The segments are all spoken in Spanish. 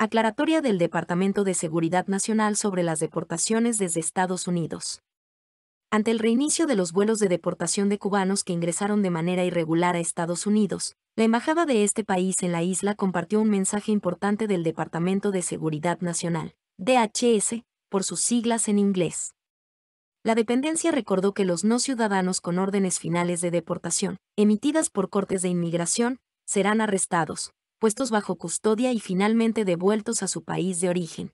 Aclaratoria del Departamento de Seguridad Nacional sobre las deportaciones desde Estados Unidos. Ante el reinicio de los vuelos de deportación de cubanos que ingresaron de manera irregular a Estados Unidos, la embajada de este país en la isla compartió un mensaje importante del Departamento de Seguridad Nacional, DHS, por sus siglas en inglés. La dependencia recordó que los no ciudadanos con órdenes finales de deportación, emitidas por cortes de inmigración, serán arrestados, puestos bajo custodia y finalmente devueltos a su país de origen.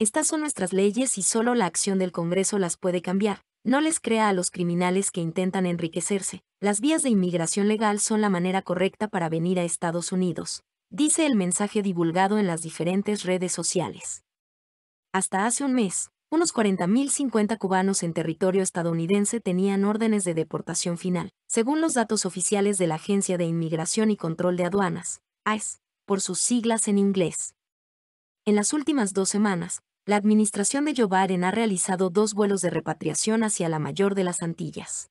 Estas son nuestras leyes y solo la acción del Congreso las puede cambiar. No les crea a los criminales que intentan enriquecerse. Las vías de inmigración legal son la manera correcta para venir a Estados Unidos, dice el mensaje divulgado en las diferentes redes sociales. Hasta hace un mes, unos 40.050 cubanos en territorio estadounidense tenían órdenes de deportación final, según los datos oficiales de la Agencia de Inmigración y Control de Aduanas, ICE, por sus siglas en inglés. En las últimas dos semanas, la administración de Joe ha realizado dos vuelos de repatriación hacia la mayor de las Antillas.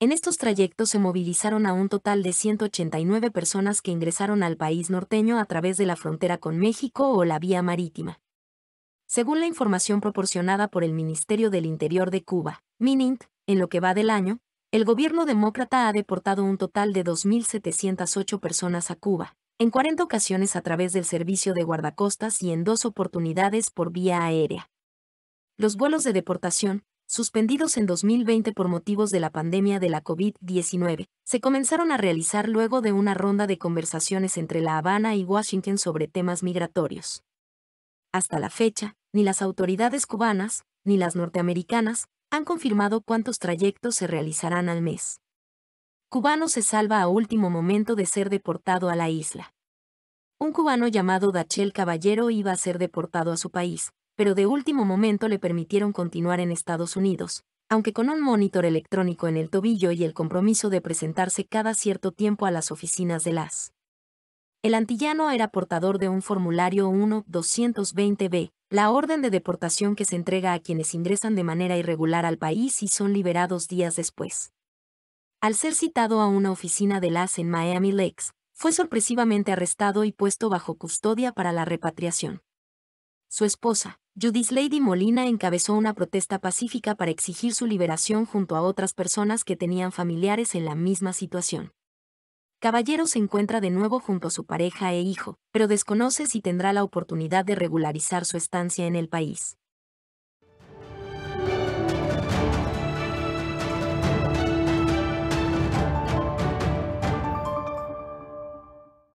En estos trayectos se movilizaron a un total de 189 personas que ingresaron al país norteño a través de la frontera con México o la vía marítima. Según la información proporcionada por el Ministerio del Interior de Cuba, MININT, en lo que va del año, el gobierno demócrata ha deportado un total de 2.708 personas a Cuba, en 40 ocasiones a través del servicio de guardacostas y en dos oportunidades por vía aérea. Los vuelos de deportación, suspendidos en 2020 por motivos de la pandemia de la COVID-19, se comenzaron a realizar luego de una ronda de conversaciones entre La Habana y Washington sobre temas migratorios. Hasta la fecha, ni las autoridades cubanas, ni las norteamericanas, han confirmado cuántos trayectos se realizarán al mes. Cubano se salva a último momento de ser deportado a la isla. Un cubano llamado Dachel Caballero iba a ser deportado a su país, pero de último momento le permitieron continuar en Estados Unidos, aunque con un monitor electrónico en el tobillo y el compromiso de presentarse cada cierto tiempo a las oficinas de las el antillano era portador de un formulario 1-220B, la orden de deportación que se entrega a quienes ingresan de manera irregular al país y son liberados días después. Al ser citado a una oficina de las en Miami Lakes, fue sorpresivamente arrestado y puesto bajo custodia para la repatriación. Su esposa, Judith Lady Molina, encabezó una protesta pacífica para exigir su liberación junto a otras personas que tenían familiares en la misma situación. Caballero se encuentra de nuevo junto a su pareja e hijo, pero desconoce si tendrá la oportunidad de regularizar su estancia en el país.